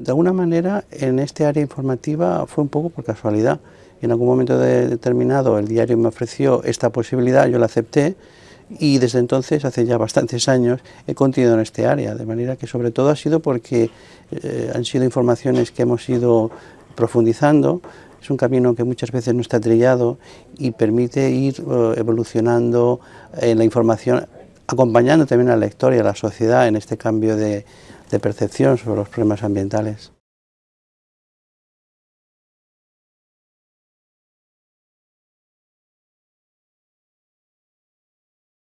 De alguna manera, en este área informativa fue un poco por casualidad. En algún momento determinado el diario me ofreció esta posibilidad, yo la acepté y desde entonces, hace ya bastantes años, he continuado en este área, de manera que sobre todo ha sido porque eh, han sido informaciones que hemos ido profundizando, es un camino que muchas veces no está trillado y permite ir eh, evolucionando en eh, la información, acompañando también a la historia, a la sociedad en este cambio de de percepción sobre los problemas ambientales.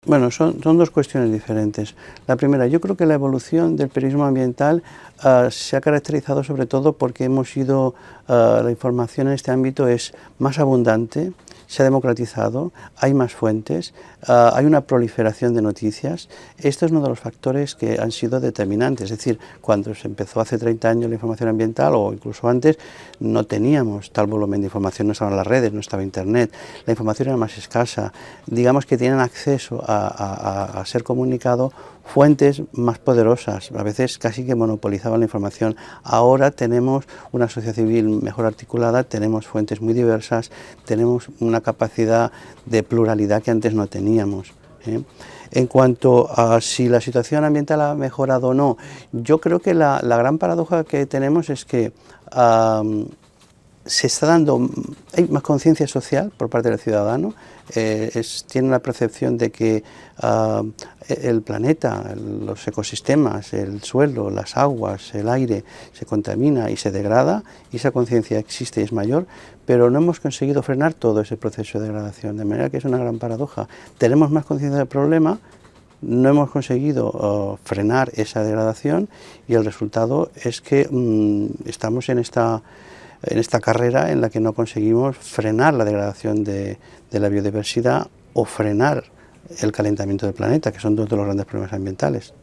Bueno, son, dos cuestiones diferentes. La primera, yo creo que la evolución del periodismo ambiental ah, se ha caracterizado sobre todo porque hemos ido eh, la información en este ámbito es más abundante, se ha democratizado, hay más fuentes, eh, hay una proliferación de noticias. Esto es uno de los factores que han sido determinantes. Es decir, cuando se empezó hace 30 años la información ambiental o incluso antes, no teníamos tal volumen de información, no estaban las redes, no estaba Internet, la información era más escasa. Digamos que tienen acceso a, a ser comunicado fuentes más poderosas, a veces casi que monopolizaban la información. Ahora tenemos una sociedad civil mejor articulada, tenemos fuentes muy diversas, tenemos una capacidad de pluralidad que antes no teníamos. ¿eh? En cuanto a si la situación ambiental ha mejorado o no, yo creo que la, gran paradoja que tenemos es que se está dando, hay más conciencia social por parte del ciudadano, eh, tiene la percepción de que ah, e-, el planeta, los ecosistemas, el suelo, las aguas, el aire se contamina y se degrada, y esa conciencia existe y es mayor, pero no hemos conseguido frenar todo ese proceso de degradación, de manera que es una gran paradoja. Tenemos más conciencia del problema, no hemos conseguido ah, frenar esa degradación y el resultado es que mm, estamos en esta en esta carrera en la que no conseguimos frenar la degradación de, la biodiversidad o frenar el calentamiento del planeta, que son dos de los grandes problemas ambientales.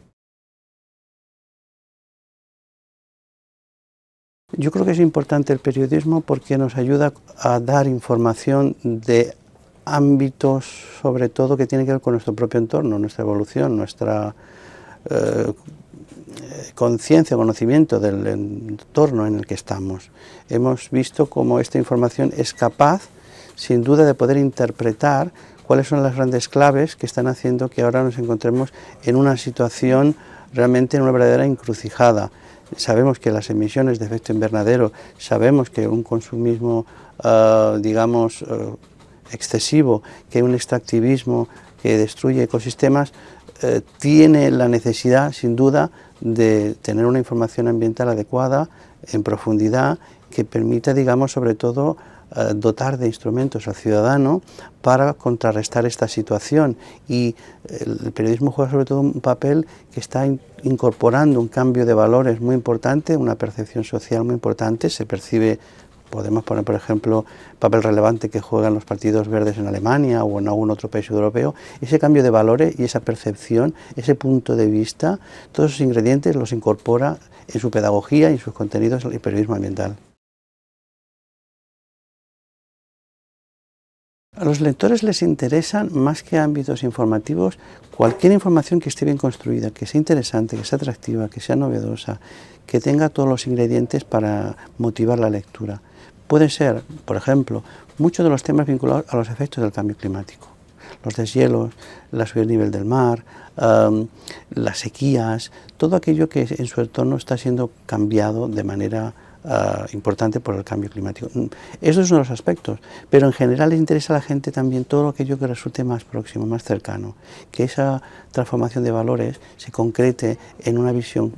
Yo creo que es importante el periodismo porque nos ayuda a dar información de ámbitos, sobre todo, que tienen que ver con nuestro propio entorno, nuestra evolución, nuestra eh, conciencia, conocimiento del entorno en el que estamos. Hemos visto cómo esta información es capaz, sin duda, de poder interpretar cuáles son las grandes claves que están haciendo que ahora nos encontremos en una situación realmente en una verdadera encrucijada. Sabemos que las emisiones de efecto invernadero, sabemos que un consumismo, ah, digamos, ah, excesivo, que un extractivismo que destruye ecosistemas, eh, tiene la necesidad, sin duda, de tener una información ambiental adecuada, en profundidad, que permita, digamos, sobre todo, eh, dotar de instrumentos al ciudadano para contrarrestar esta situación. Y eh, el periodismo juega sobre todo un papel que está incorporando un cambio de valores muy importante, una percepción social muy importante, se percibe Podemos poner, por ejemplo, papel relevante que juegan los partidos verdes en Alemania o en algún otro país europeo. Ese cambio de valores y esa percepción, ese punto de vista, todos esos ingredientes los incorpora en su pedagogía y en sus contenidos el periodismo ambiental. A los lectores les interesan, más que ámbitos informativos, cualquier información que esté bien construida, que sea interesante, que sea atractiva, que sea novedosa, que tenga todos los ingredientes para motivar la lectura pueden ser, por ejemplo, muchos de los temas vinculados a los efectos del cambio climático. Los deshielos, la subida del nivel del mar, las sequías, todo aquello que en su entorno está siendo cambiado de manera ah, importante por el cambio climático. Mm, eso es uno de los aspectos, pero en general le interesa a la gente también todo aquello que resulte más próximo, más cercano, que esa transformación de valores se concrete en una visión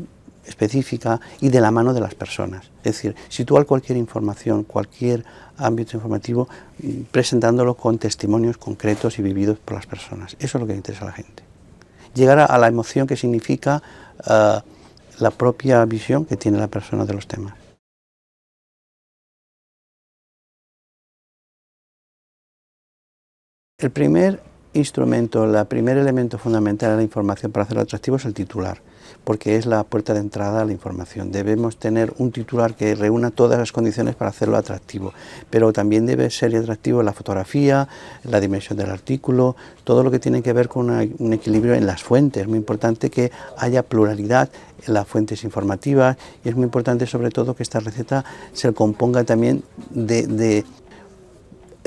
específica y de la mano de las personas. Es decir, situar cualquier información, cualquier ámbito informativo, mm, presentándolo con testimonios concretos y vividos por las personas. Eso es lo que interesa a la gente. Llegar a, la emoción que significa ah, la propia visión que tiene la persona de los temas. El primer instrumento, el primer elemento fundamental de la información para hacerlo atractivo es el titular porque es la puerta de entrada a la información. Debemos tener un titular que reúna todas las condiciones para hacerlo atractivo, pero también debe ser atractivo la fotografía, la dimensión del artículo, todo lo que tiene que ver con un equilibrio en las fuentes. Es muy importante que haya pluralidad en las fuentes informativas y es muy importante sobre todo que esta receta se componga también de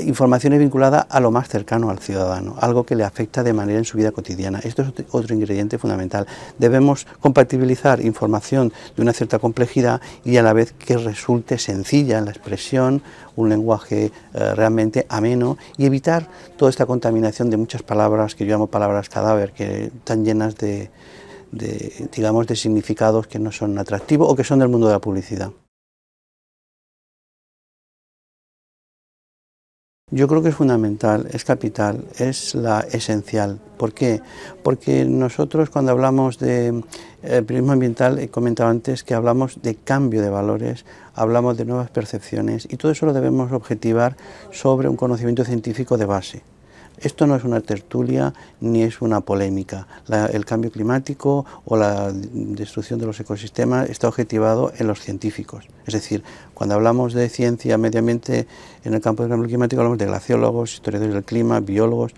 información es vinculada a lo más cercano al ciudadano, algo que le afecta de manera en su vida cotidiana. Esto es otro ingrediente fundamental. Debemos compatibilizar información de una cierta complejidad y a la vez que resulte sencilla en la expresión, un lenguaje eh, realmente ameno y evitar toda esta contaminación de muchas palabras que yo llamo palabras cadáver, que están llenas digamos, de significados que no son atractivos o que son del mundo de la publicidad. Yo creo que es fundamental, es capital, es la esencial. ¿Por qué? Porque nosotros cuando hablamos de eh, periodismo ambiental, he comentado antes que hablamos de cambio de valores, hablamos de nuevas percepciones y todo eso lo debemos objetivar sobre un conocimiento científico de base. Esto no es una tertulia ni es una polémica. el cambio climático o la destrucción de los ecosistemas está objetivado en los científicos. Es decir, cuando hablamos de ciencia, medio ambiente en el campo del cambio climático, hablamos de glaciólogos, historiadores del clima, biólogos,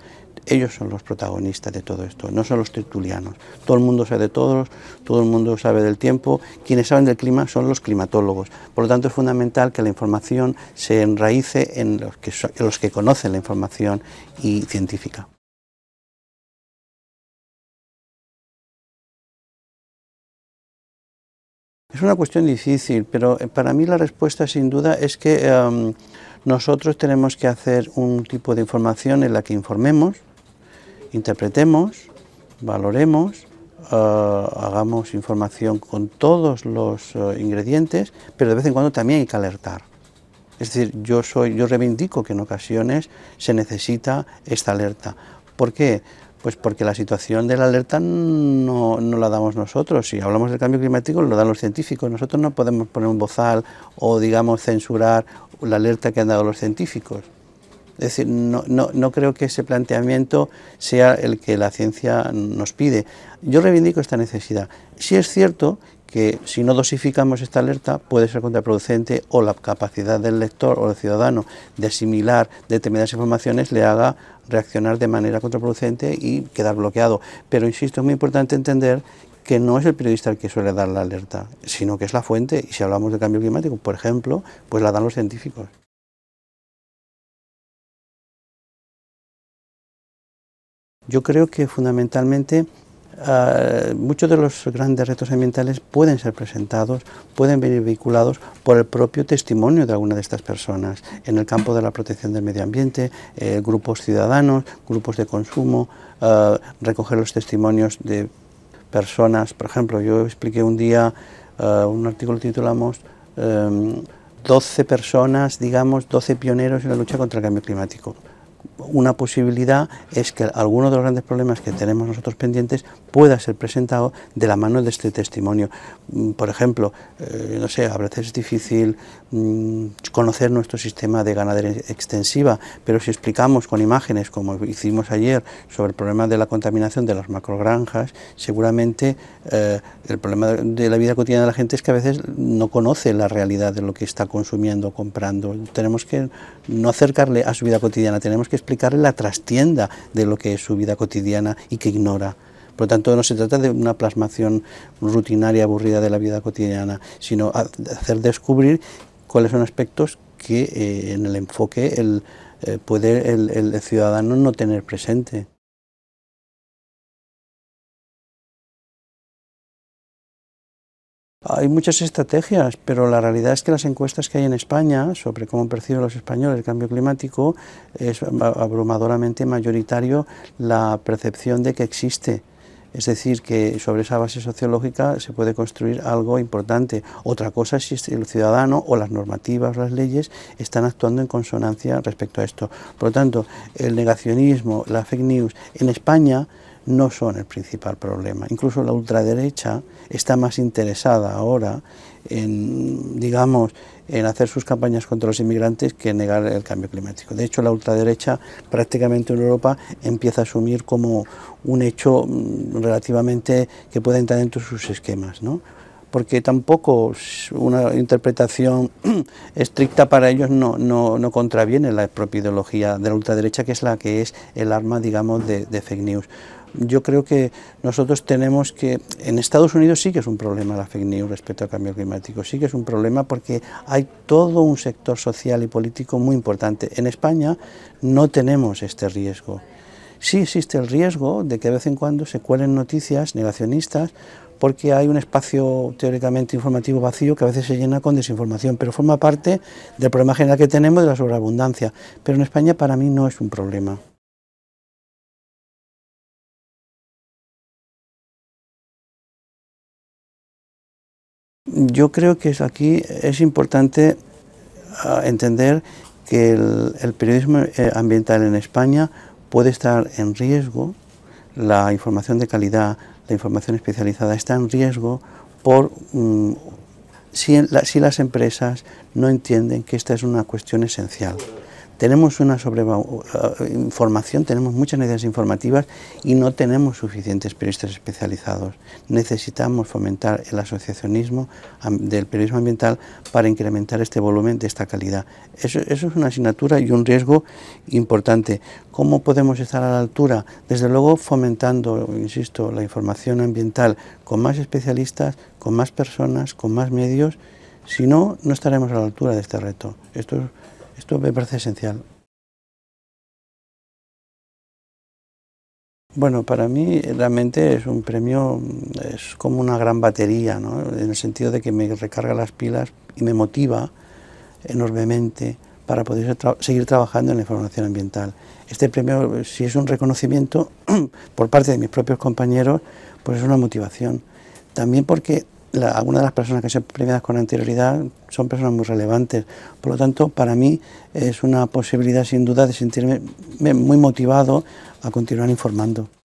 ellos son los protagonistas de todo esto, no son los tertulianos. Todo el mundo sabe de todos, todo el mundo sabe del tiempo. Quienes saben del clima son los climatólogos. Por lo tanto, es fundamental que la información se enraíce en los que, conocen la información y científica. Es una cuestión difícil, pero eh, para mí la respuesta sin duda es que em, nosotros tenemos que hacer un tipo de información en la que informemos, interpretemos, valoremos, eh, hagamos información con todos los eh, ingredientes, pero de vez en cuando también hay que alertar. Es decir, yo, soy, yo reivindico que en ocasiones se necesita esta alerta. ¿Por qué? Pues porque la situación de la alerta no, no, la damos nosotros. Si hablamos del cambio climático, lo dan los científicos. Nosotros no podemos poner un bozal o, digamos, censurar la alerta que han dado los científicos. Es decir, no, no, creo que ese planteamiento sea el que la ciencia nos pide. Yo reivindico esta necesidad. Sí es cierto que si no dosificamos esta alerta puede ser contraproducente o la capacidad del lector o del ciudadano de asimilar determinadas informaciones le haga reaccionar de manera contraproducente y quedar bloqueado. Pero insisto, es muy importante entender que no es el periodista el que suele dar la alerta, sino que es la fuente. Y si hablamos de cambio climático, por ejemplo, pues la dan los científicos. Yo creo que fundamentalmente ah, muchos de los grandes retos ambientales pueden ser presentados, pueden venir vinculados por el propio testimonio de alguna de estas personas en el campo de la protección del medio ambiente, eh, grupos ciudadanos, grupos de consumo, ah, recoger los testimonios de personas. Por ejemplo, yo expliqué un día ah, un artículo titulamos 12 em, personas, digamos, 12 pioneros en la lucha contra el cambio climático una posibilidad es que alguno de los grandes problemas que tenemos nosotros pendientes pueda ser presentado de la mano de este testimonio. Mm, por ejemplo, eh, no sé, a veces es difícil mm, conocer nuestro sistema de ganadería extensiva, pero si explicamos con imágenes, como hicimos ayer, sobre el problema de la contaminación de las macrogranjas, seguramente eh, el problema de la vida cotidiana de la gente es que a veces no conoce la realidad de lo que está consumiendo, comprando. Tenemos que no acercarle a su vida cotidiana, tenemos que explicarle la trastienda de lo que es su vida cotidiana y que ignora. Por lo tanto, no se trata de una plasmación rutinaria, aburrida de la vida cotidiana, sino hacer descubrir cuáles son aspectos que eh, en el enfoque el, eh, puede el ciudadano no tener presente. Hay muchas estrategias, pero la realidad es que las encuestas que hay en España sobre cómo perciben los españoles el cambio climático es abrumadoramente mayoritario la percepción de que existe. Es decir, que sobre esa base sociológica se puede construir algo importante. Otra cosa es si el ciudadano o las normativas, o las leyes, están actuando en consonancia respecto a esto. Por lo tanto, el negacionismo, la fake news en España no son el principal problema. Incluso la ultraderecha está más interesada ahora en, digamos, en hacer sus campañas contra los inmigrantes que en negar el cambio climático. De hecho, la ultraderecha prácticamente en Europa empieza a asumir como un hecho mm, relativamente que puede entrar dentro de sus esquemas, ¿no? porque tampoco una interpretación estricta para ellos no, contraviene la propia ideología de la ultraderecha, que es la que es el arma, digamos, de fake news yo creo que nosotros tenemos que, en Estados Unidos sí que es un problema la fake news respecto al cambio climático, sí que es un problema porque hay todo un sector social y político muy importante. En España no tenemos este riesgo. Sí existe el riesgo de que de vez en cuando se cuelen noticias negacionistas porque hay un espacio teóricamente informativo vacío que a veces se llena con desinformación, pero forma parte del problema general que tenemos de la sobreabundancia. Pero en España para mí no es un problema. Yo creo que aquí es importante ah, entender que el, periodismo eh, ambiental en España puede estar en riesgo, la información de calidad, la información especializada está en riesgo por mm, si las empresas no entienden que esta es una cuestión esencial. Tenemos una eh, información, tenemos muchas necesidades informativas y no tenemos suficientes periodistas especializados. Necesitamos fomentar el asociacionismo del periodismo ambiental para incrementar este volumen de esta calidad. Eso, es una asignatura y un riesgo importante. ¿Cómo podemos estar a la altura? Desde luego fomentando, insisto, la información ambiental con más especialistas, con más personas, con más medios si no, no estaremos a la altura de este reto. Esto esto me parece esencial. Bueno, para mí eh, realmente es un premio, mm, es como una gran batería, en el sentido de que me recarga las pilas y me motiva enormemente para poder seguir trabajando en la información ambiental. Este premio, si es un reconocimiento por parte de mis propios compañeros, pues es una motivación. También porque algunas de las personas que se premiadas con anterioridad son personas muy relevantes. Por lo tanto, para mí es una posibilidad sin duda de sentirme muy motivado a continuar informando.